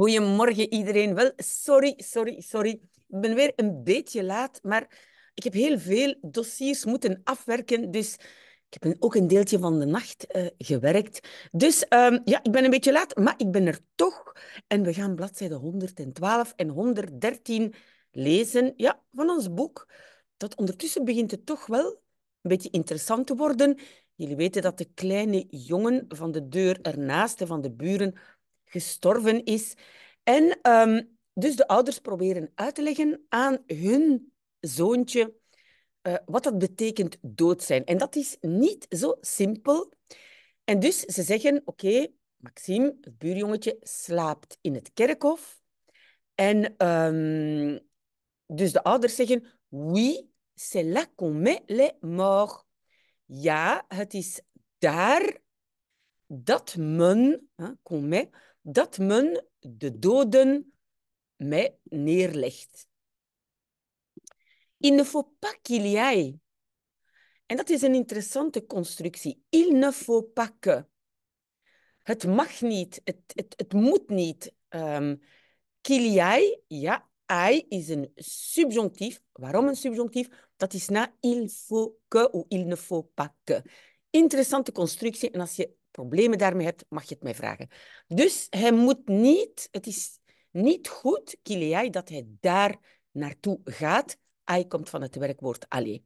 Goedemorgen iedereen. Wel, sorry, sorry, sorry. Ik ben weer een beetje laat, maar ik heb heel veel dossiers moeten afwerken. Dus ik heb ook een deeltje van de nacht eh, gewerkt. Dus ehm, ja, ik ben een beetje laat, maar ik ben er toch. En we gaan bladzijde 112 en 113 lezen ja, van ons boek. Dat ondertussen begint het toch wel een beetje interessant te worden. Jullie weten dat de kleine jongen van de deur ernaast, van de buren, gestorven is. En ehm, dus de ouders proberen uit te leggen aan hun zoontje eh, wat dat betekent dood zijn. En dat is niet zo simpel. En dus ze zeggen, oké, Maxime, het buurjongetje, slaapt in het kerkhof. En ehm, dus de ouders zeggen, oui, c'est là qu'on met les morts. Ja, het is daar dat men, hein, qu'on met, dat men de doden mij neerlegt. Il ne faut pas qu'il y aille. En dat is een interessante constructie. Il ne faut pas que. Het mag niet, het, het, het moet niet. Um, ehm, qu'il y aille, ja, ai is een subjunctief. Waarom een subjunctief? Dat is na il faut que of il ne faut pas que. Interessante constructie. En als je problemen daarmee hebt, mag je het mij vragen. Dus hij moet niet, het is niet goed, Kiliai, dat hij daar naartoe gaat. Hij komt van het werkwoord aller.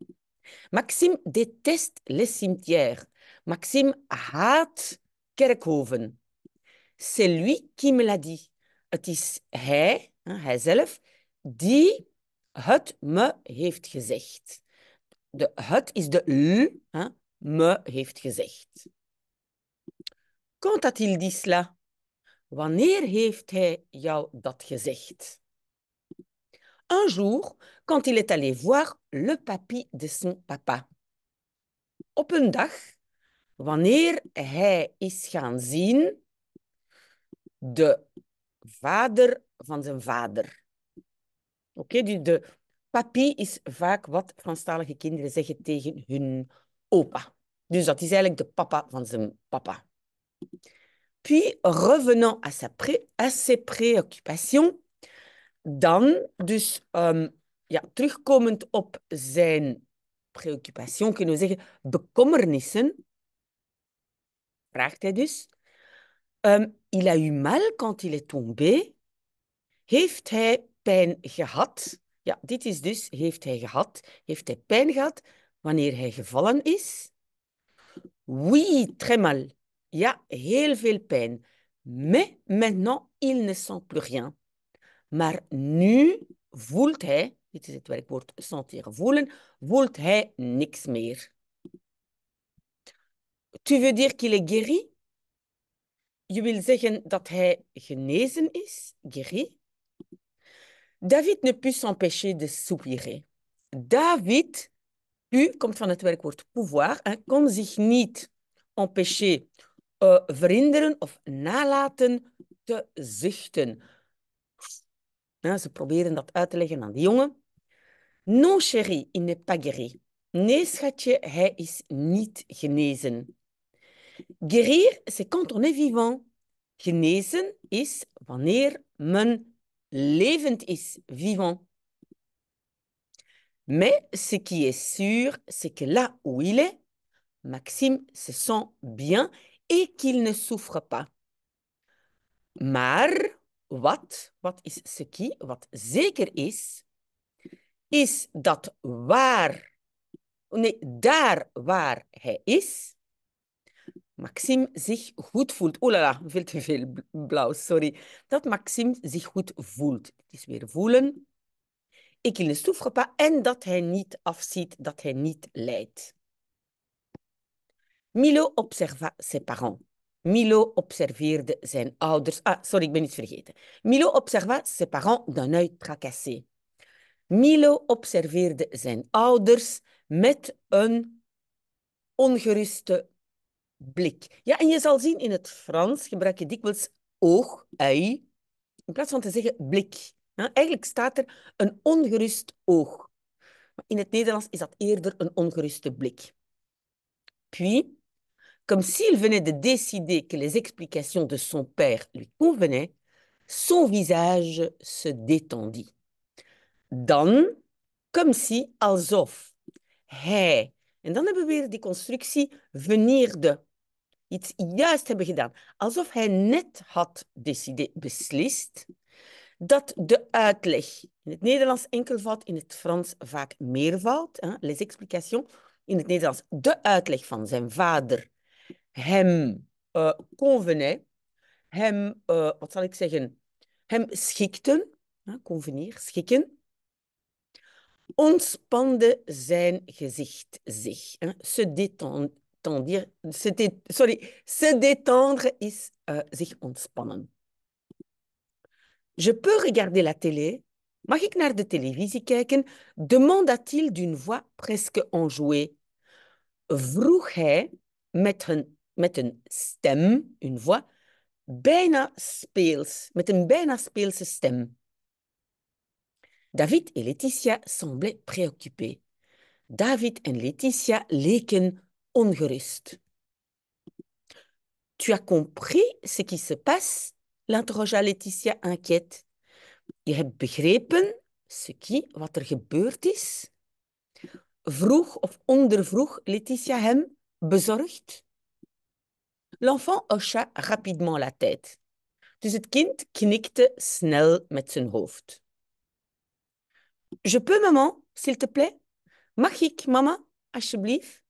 Maxime déteste les cimetières. Maxime haat kerkhoven. C'est lui qui me l'a dit. Het is hij, hijzelf, die het me heeft gezegd. De het is de l, me heeft gezegd. Quand a dit Wanneer heeft hij jou dat gezegd? Een jour, quand il est allé voir le papi de son papa. Op een dag, wanneer hij is gaan zien de vader van zijn vader. Oké, okay, de papi is vaak wat Franstalige kinderen zeggen tegen hun opa. Dus dat is eigenlijk de papa van zijn papa. Puis, revenant à, sa pré à ses préoccupations, dan, dus um, euh, ja, terugkomend op zijn préoccupations, kunnen we nou zeggen bekommernissen, vraagt hij dus. Um, il a eu mal quand il est tombé. Heeft hij pijn gehad? Ja, dit is dus, heeft hij gehad? Heeft hij pijn gehad wanneer hij gevallen is? Oui, très mal il y a heel veel pijn. Mais maintenant, il ne sent plus rien. Maar nu voelt hij, dit is het werkwoord sentir, voelen, voelt hij niks meer. Tu veux dire qu'il est guéri? Je wil zeggen dat hij genezen is, guéri. David ne put s'empêcher de soupirer. David, u, komt van het werkwoord pouvoir, en kon zich niet empêcher eh, verhinderen of nalaten te zuchten. Ja, ze proberen dat uit te leggen aan die jongen. Non, chérie, il n'est pas guéri. Nee, schatje, hij is niet genezen. Guérir, c'est quand on est vivant. Genezen is wanneer men levend is, vivant. Mais ce qui est sûr, c'est que là où il est, Maxime se sent bien et ne souffre pas. Maar wat, wat is Wat zeker is, is dat waar, nee, daar waar hij is, Maxime zich goed voelt. Oelala, veel te veel blauw, sorry. Dat Maxime zich goed voelt. Het is weer voelen. Ik ne de pas en dat hij niet afziet, dat hij niet lijdt. Milo observa ses parents. Milo observeerde zijn ouders. Ah, sorry, ik ben iets vergeten. Milo observa ses parents d'un œil tracassé. Milo observeerde zijn ouders met een ongeruste blik. Ja, en je zal zien in het Frans gebruik je dikwijls oog, ui, in plaats van te zeggen blik. eigenlijk staat er een ongerust oog. in het Nederlands is dat eerder een ongeruste blik. Puis, comme s'il venait de décider que les explications de son père lui convenaient, son visage se détendit. Dan, comme si, alsof, hij. En dan hebben we weer die constructie venir de. Iets juist hebben gedaan. Alsof hij net had decide, beslist dat de uitleg, in het Nederlands enkelvoud, in het Frans vaak meervoud, hein, les explications, in het Nederlands de uitleg van zijn vader hem uh, convenait, hem, eh, wat zal ik zeggen, hem schikten, hè, schikken, ontspande zijn gezicht zich. se détendre, sorry, se détendre is eh, zich ontspannen. Je peux regarder la télé. Mag ik naar de televisie kijken? demanda-t-il d'une voix presque enjouée. Vroeg hij met een met een stem, een voix, bijna speels, met een bijna speelse stem. David en Letitia semblaient préoccupés. David en Letitia leken ongerust. Tu as compris ce qui se passe l'interrogea Letitia inquiète. Je hebt begrepen ce qui, wat er gebeurd is? Vroeg of ondervroeg Letitia hem, bezorgd. L'enfant hocha rapidement la tête. Dus het kind knikte snel met zijn hoofd. Je peux, maman, s'il te plaît? maman, s'il te plaît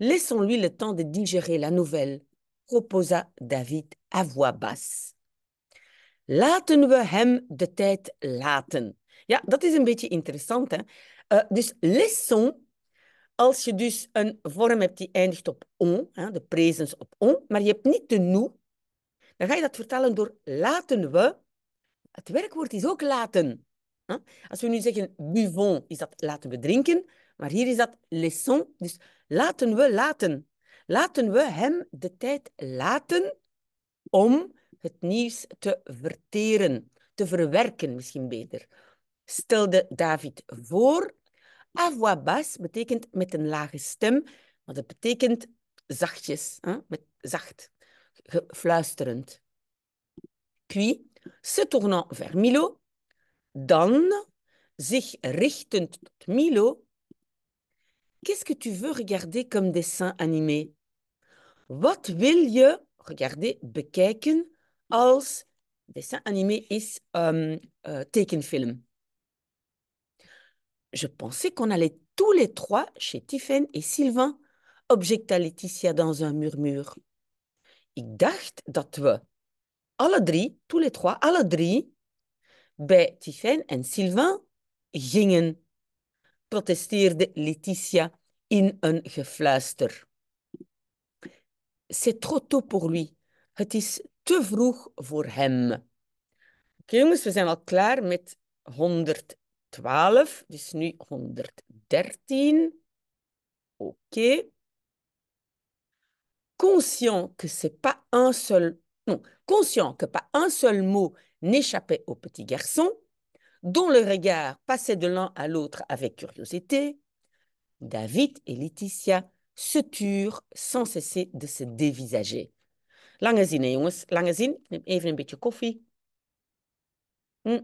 Laissons-lui le temps de digérer la nouvelle, proposa David à voix basse. Laten we hem de tijd laten. Ja, dat is een beetje interessant. Hè? Eh, dus laissons Als je dus een vorm hebt die eindigt op on, hè, de presens op on, maar je hebt niet de nu, dan ga je dat vertellen door laten we. Het werkwoord is ook laten. Hè. Als we nu zeggen buvons, is dat laten we drinken, maar hier is dat laissons, dus laten we laten. Laten we hem de tijd laten om het nieuws te verteren, te verwerken misschien beter. Stelde David voor À voix basse betekent met een lage stem, maar dat betekent zachtjes, hè? Met, zacht, fluisterend. Puis, se tournant vers Milo, dan, zich richtend tot Milo, Qu'est-ce que tu veux regarder comme dessin animé? Wat wil je, regarder, bekijken als dessin animé is um, tekenfilm? je pensais qu'on allait tous les trois chez Tiffen et Sylvain, objecta Laetitia dans un murmure. Ik dacht dat we alle drie, tous les trois, alle drie, bij ben, Tiffen en Sylvain gingen, protesteerde Laetitia in een gefluister. C'est trop tôt pour lui. Het is te vroeg voor hem. Oké jongens, we zijn al klaar met 100 112, donc nu 113. OK. Conscient que c'est pas un seul non, conscient que pas un seul mot n'échappait au petit garçon, dont le regard passait de l'un à l'autre avec curiosité, David et Laetitia se turent sans cesser de se dévisager. Lange zin, jongens, lange Neem even een beetje koffie. Hm.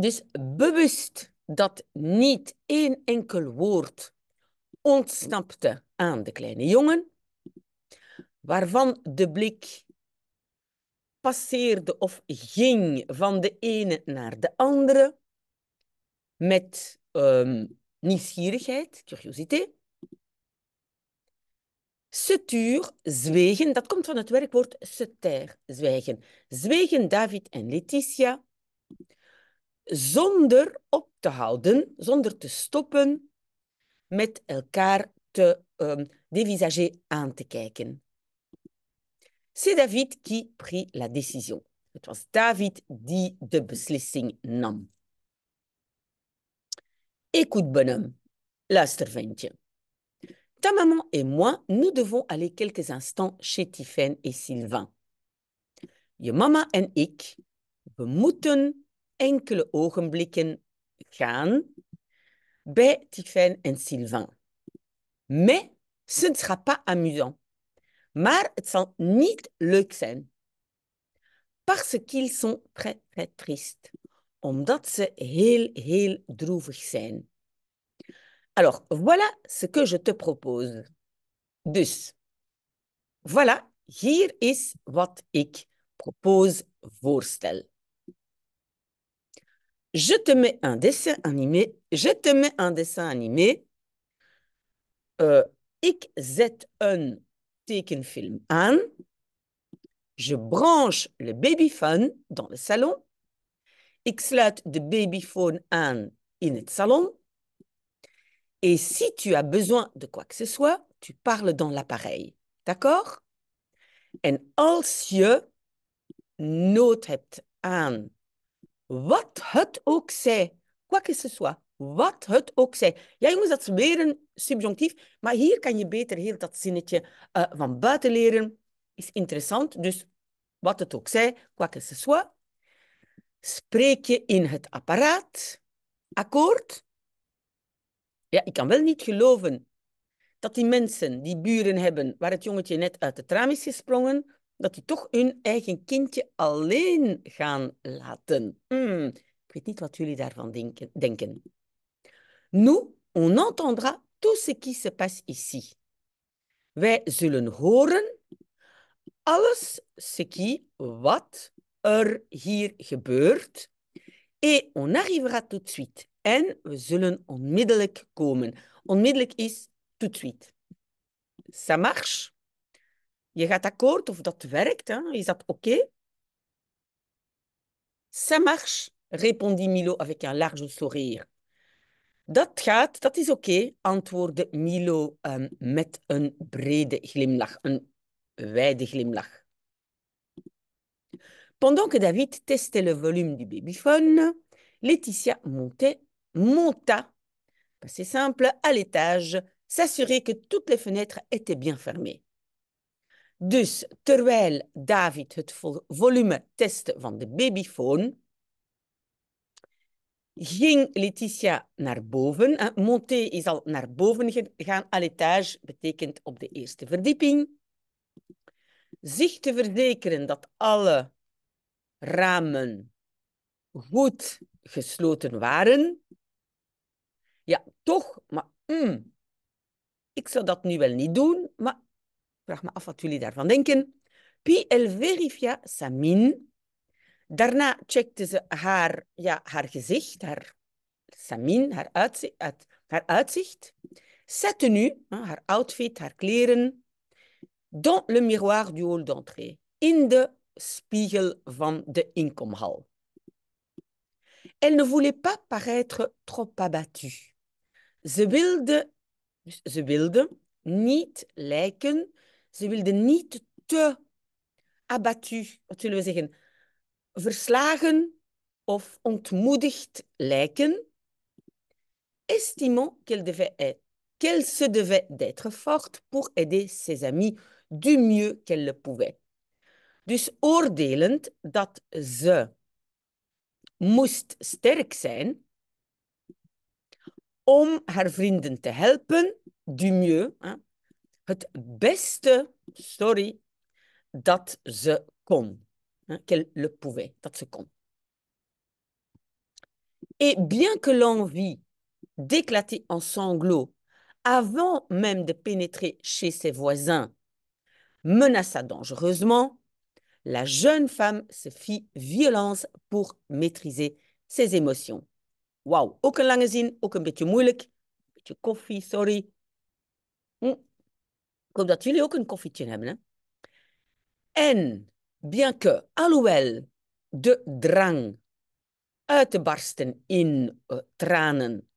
Dus bewust dat niet één enkel woord ontsnapte aan de kleine jongen, waarvan de blik passeerde of ging van de ene naar de andere met um, nieuwsgierigheid, curiosité. Setuur, zwegen, dat komt van het werkwoord setair, zwijgen. Zwegen David en Letitia zonder op te houden, zonder te stoppen met elkaar te um, dévisager, aan te kijken. C'est David qui prit la décision. Het was David die de beslissing nam. Écoute, bonhomme, luister, ventje. Ta maman et moi, nous devons aller quelques instants chez Tiffaine et Sylvain. Je mama en ik, we moeten enkele ogenblikken gaan bij Tiffin en Sylvain. Mais ce ne sera pas amusant. Maar het zal niet leuk zijn. Parce qu'ils sont très, très tristes. Omdat ze heel, heel droevig zijn. Alors, voilà ce que je te propose. Dus, voilà, hier is wat ik propose, voorstel. je te mets un dessin animé, je te mets un dessin animé. Euh, ik Je branche le babyphone dans le salon. Ik de babyphone aan in het salon. Et si tu as besoin de quoi que ce soit, tu parles dans l'appareil. D'accord? En als je hebt aan Wat het ook zij, quoi que ce soit, wat het ook zij. Ja, jongens, dat is weer een subjunctief, maar hier kan je beter heel dat zinnetje eh, van buiten leren. Is interessant, dus wat het ook zij, quoi que ce soit. Spreek je in het apparaat, akkoord? Ja, ik kan wel niet geloven dat die mensen die buren hebben waar het jongetje net uit de tram is gesprongen, dat die toch hun eigen kindje alleen gaan laten. Hmm, ik weet niet wat jullie daarvan denken. denken. Nous, on entendra tout ce qui se passe ici. Wij zullen horen alles ce qui, wat er hier gebeurt. Et on arrivera tout de suite. En we zullen onmiddellijk komen. Onmiddellijk is tout de suite. Ça marche? Je gaat akkoord of dat werkt. Hein? Is dat oké okay? Ça marche, répondit Milo avec un large sourire. Dat gaat, dat is oké, Milo avec ehm, met een brede glimlach, een wijde glimlach. Pendant que David testait le volume du babyphone, Laetitia montait, monta, ben, c'est simple, à l'étage, s'assurer que toutes les fenêtres étaient bien fermées. Dus terwijl David het volume testte van de babyfoon, ging Letitia naar boven. Eh, Monté is al naar boven gegaan, à l'étage, betekent op de eerste verdieping. Zich te verzekeren dat alle ramen goed gesloten waren. Ja, toch, maar mm, ik zou dat nu wel niet doen, maar vraag me af wat jullie daarvan denken. Puis elle verifia sa mine. Daarna checkte ze haar, ja, haar gezicht, haar samin, haar uitzicht, uit, haar uitzicht. tenue, haar outfit, haar kleren. Dans le miroir du hall d'entrée. In de spiegel van de inkomhal. Elle ne voulait pas paraître trop abattue. Ze wilde, ze wilde niet lijken ze wilde niet te abattu, wat zullen we zeggen, verslagen of ontmoedigd lijken. Estimant qu'elle devait être, qu'elle se devait d'être forte pour aider ses amis du mieux qu'elle le pouvait. Dus oordelend dat ze moest sterk zijn om haar vrienden te helpen, du mieux, hein, het beste, sorry, dat ze kon. Qu'elle le pouvait, Et bien que l'envie d'éclater en sanglots avant même de pénétrer chez ses voisins menaça dangereusement, la jeune femme se fit violence pour maîtriser ses émotions. Wow, aucun langage sorry. Ik hoop dat jullie ook een koffietje hebben. Hè? En, bien que, alhoewel de drang uit te barsten in uh, tranen,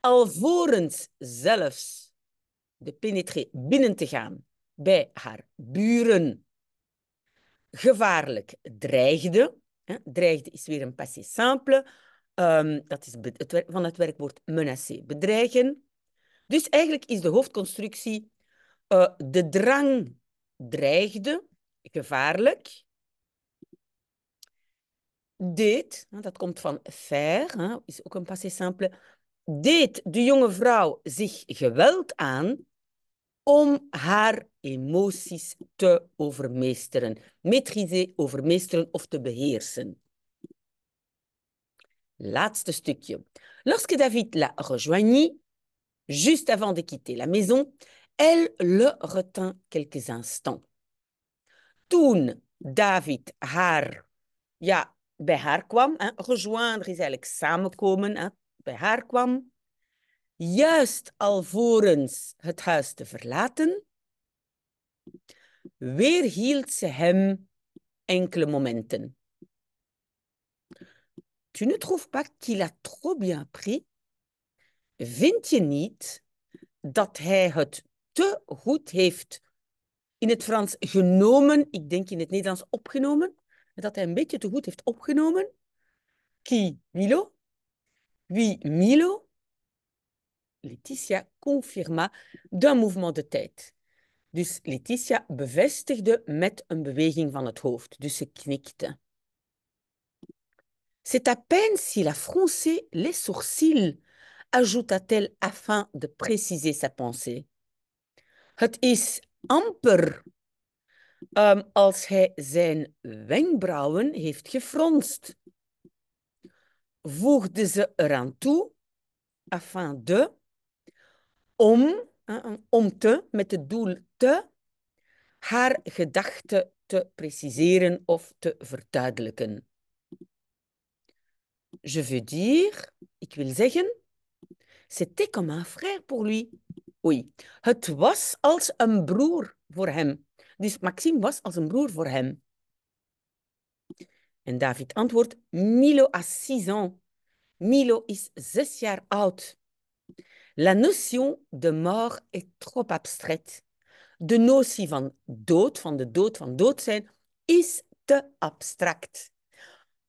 alvorens zelfs de penetré binnen te gaan bij haar buren, gevaarlijk dreigde. Hè? Dreigde is weer een passé simple. Ehm, dat is het van het werkwoord menacer, bedreigen. Dus eigenlijk is de hoofdconstructie eh, de drang dreigde, gevaarlijk. Dit, dat komt van faire, is ook een passé simple. Deed de jonge vrouw zich geweld aan om haar emoties te overmeesteren, maîtriser, overmeesteren of te beheersen. Laatste stukje. Lorsque David la rejoignit, juste avant de quitter la maison, Elle le retint quelques instants. Toen David haar, ja, bij haar kwam, hè, rejoindre is eigenlijk samenkomen, hè, bij haar kwam, juist alvorens het huis te verlaten, weerhield ze hem enkele momenten. Tu ne trouves pas qu'il a trop bien pris? Vind je niet dat hij het te goed heeft in het Frans genomen, ik denk in het Nederlands opgenomen, dat hij een beetje te goed heeft opgenomen. Qui Milo, Oui, Milo, Laetitia confirma d'un mouvement de tête. Dus Laetitia bevestigde met een beweging van het hoofd, dus ze knikte. C'est à peine si la froncé les sourcils, ajouta-t-elle afin de préciser sa pensée. Het is amper ehm, als hij zijn wenkbrauwen heeft gefronst. Voegde ze eraan toe, afin de, om, eh, eh, om te, met het doel te, haar gedachten te preciseren of te verduidelijken. Je veux dire, ik wil zeggen, c'était comme un frère pour lui. Oei. Het was als een broer voor hem. Dus Maxime was als een broer voor hem. En David antwoordt: Milo a 6 ans. Milo is zes jaar oud. La notion de mort est trop abstraite. De notie van dood, van de dood, van dood zijn, is te abstract.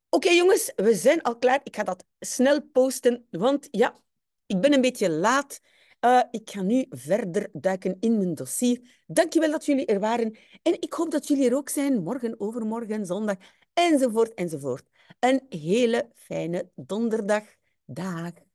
Oké jongens, we zijn al klaar. Ik ga dat snel posten, want ja, ik ben een beetje laat. Eh, ik ga nu verder duiken in mijn dossier. Dankjewel dat jullie er waren. En ik hoop dat jullie er ook zijn, morgen, overmorgen, zondag, enzovoort, enzovoort. Een hele fijne donderdag. Dag.